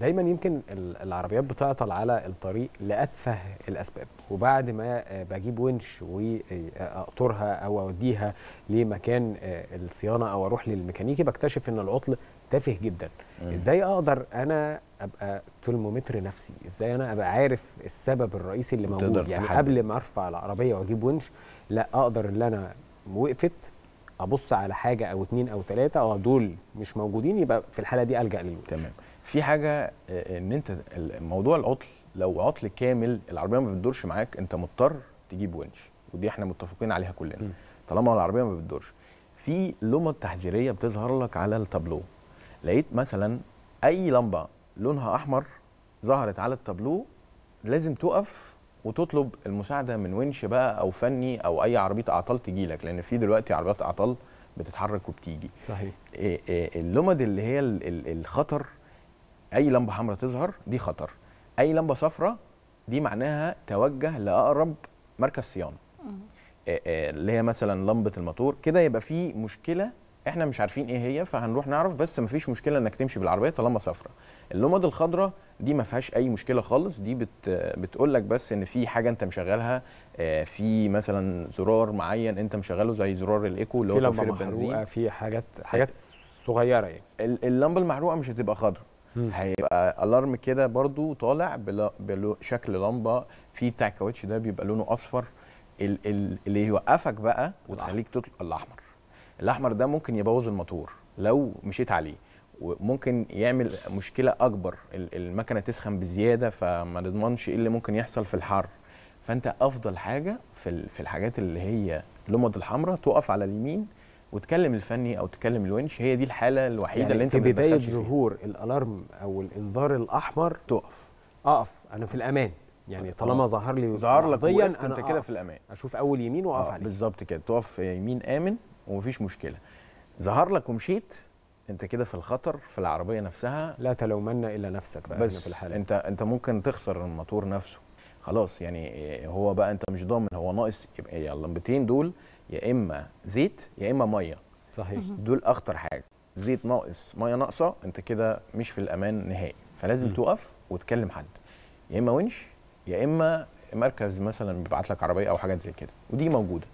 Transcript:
دايما يمكن العربيات بتعطل على الطريق لاتفه الاسباب وبعد ما بجيب ونش واقطرها او اوديها لمكان آه، الصيانه او اروح للميكانيكي بكتشف ان العطل تافه جدا مم. ازاي اقدر انا ابقى ترمومتر نفسي ازاي انا ابقى عارف السبب الرئيسي اللي موجود يعني تحدد. قبل ما ارفع العربيه واجيب ونش لا اقدر ان انا وقفت ابص على حاجه او اتنين او تلاته اه دول مش موجودين يبقى في الحاله دي الجا للونش تمام في حاجه آه، آه، ان انت موضوع العطل لو عطل كامل العربيه ما بتدورش معاك انت مضطر تجيب ونش ودي احنا متفقين عليها كلنا م. طالما العربيه ما بتدورش في لومه تحذيريه بتظهر لك على التابلو لقيت مثلا اي لمبه لونها احمر ظهرت على التابلو لازم تقف وتطلب المساعده من ونش بقى او فني او اي عربيه اعطال تجي لك لان في دلوقتي عربيات اعطال بتتحرك وبتيجي صحيح آه، اللمد اللي هي الخطر اي لمبه حمراء تظهر دي خطر اي لمبه صفراء دي معناها توجه لاقرب مركز صيانه آه، آه، اللي هي مثلا لمبه الموتور كده يبقى في مشكله احنا مش عارفين ايه هي فهنروح نعرف بس مفيش مشكله انك تمشي بالعربيه طالما صفراء اللمبه الخضراء دي ما فيهاش اي مشكله خالص دي بت بتقول لك بس ان في حاجه انت مشغلها آه، في مثلا زرار معين انت مشغله زي زرار الايكو اللي هو في البنزين في حاجات حاجات صغيره يعني اللمبه المحروقه مش هتبقى خضراء هيبقى الارم كده برضو طالع بشكل لمبه في بتاع الكاوتش ده بيبقى لونه اصفر ال ال اللي يوقفك بقى وتخليك تطلق الاحمر الاحمر ده ممكن يبوظ الموتور لو مشيت عليه وممكن يعمل مشكله اكبر المكنه تسخن بزياده فما نضمنش ايه اللي ممكن يحصل في الحر فانت افضل حاجه في في الحاجات اللي هي لمض الحمراء تقف على اليمين وتكلم الفني او تكلم الونش هي دي الحاله الوحيده يعني اللي انت في بدايه ظهور الالارم او الانذار الاحمر تقف اقف انا في الامان يعني آه. طالما ظهر لي ظهر لك وقفت انت كده في الامان اشوف اول يمين واقف آه، عليه بالظبط كده تقف يمين امن ومفيش مشكله ظهر لك ومشيت انت كده في الخطر في العربيه نفسها لا تلومن الا نفسك بقى بس في الحاله انت انت ممكن تخسر الموتور نفسه خلاص يعني هو بقى انت مش ضامن هو ناقص يبقى اللمبتين دول يا اما زيت يا اما ميه صحيح دول اخطر حاجه زيت ناقص ميه ناقصه انت كده مش في الامان نهائي فلازم م. توقف وتكلم حد يا اما ونش يا اما مركز مثلا بيبعت لك عربيه او حاجات زي كده ودي موجوده